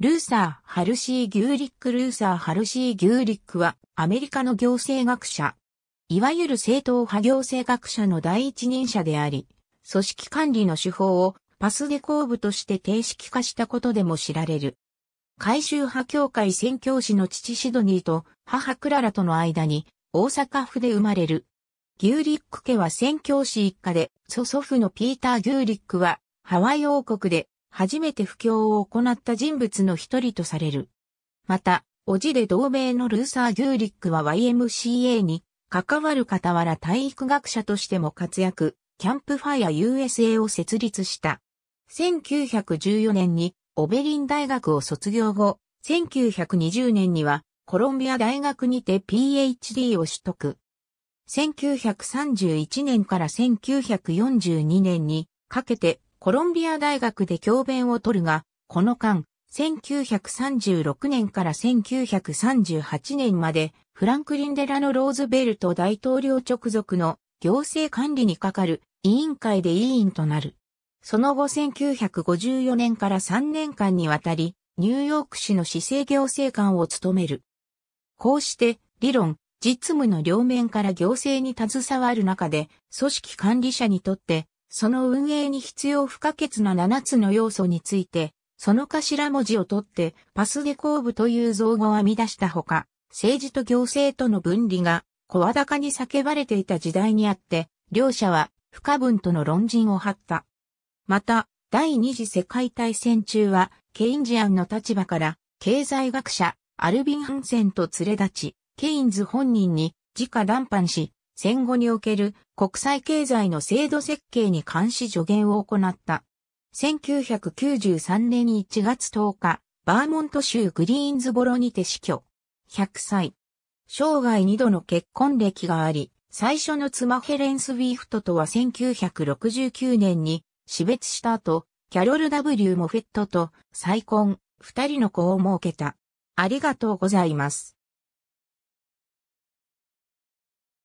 ルーサー・ハルシー・ギューリック・ルーサー・ハルシー・ギューリックは、アメリカの行政学者。いわゆる正統派行政学者の第一人者であり、組織管理の手法をパスデコーブとして定式化したことでも知られる。改修派教会宣教師の父シドニーと母クララとの間に大阪府で生まれる。ギューリック家は宣教師一家で、祖祖父のピーター・ギューリックはハワイ王国で初めて布教を行った人物の一人とされる。また、おじで同盟のルーサー・ギューリックは YMCA に関わる傍ら体育学者としても活躍、キャンプファイア USA を設立した。1914年にオベリン大学を卒業後、1920年にはコロンビア大学にて PhD を取得。1931年から1942年にかけてコロンビア大学で教鞭を取るが、この間、1936年から1938年まで、フランクリン・デラのローズベルト大統領直属の行政管理に係る委員会で委員となる。その後1954年から3年間にわたり、ニューヨーク市の市政行政官を務める。こうして、理論、実務の両面から行政に携わる中で、組織管理者にとって、その運営に必要不可欠な7つの要素について、その頭文字を取って、パスデコーブという造語を編み出したほか、政治と行政との分離が、声高に叫ばれていた時代にあって、両者は不可分との論陣を張った。また、第二次世界大戦中は、ケインジアンの立場から、経済学者、アルビン・ハンセンと連れ立ち、ケインズ本人に直談判し、戦後における国際経済の制度設計に関し助言を行った。1993年1月10日、バーモント州グリーンズボロにて死去。100歳。生涯2度の結婚歴があり、最初の妻ヘレン・スウィフトとは1969年に死別した後、キャロル・ W・ モフェットと再婚、二人の子を設けた。ありがとうございます。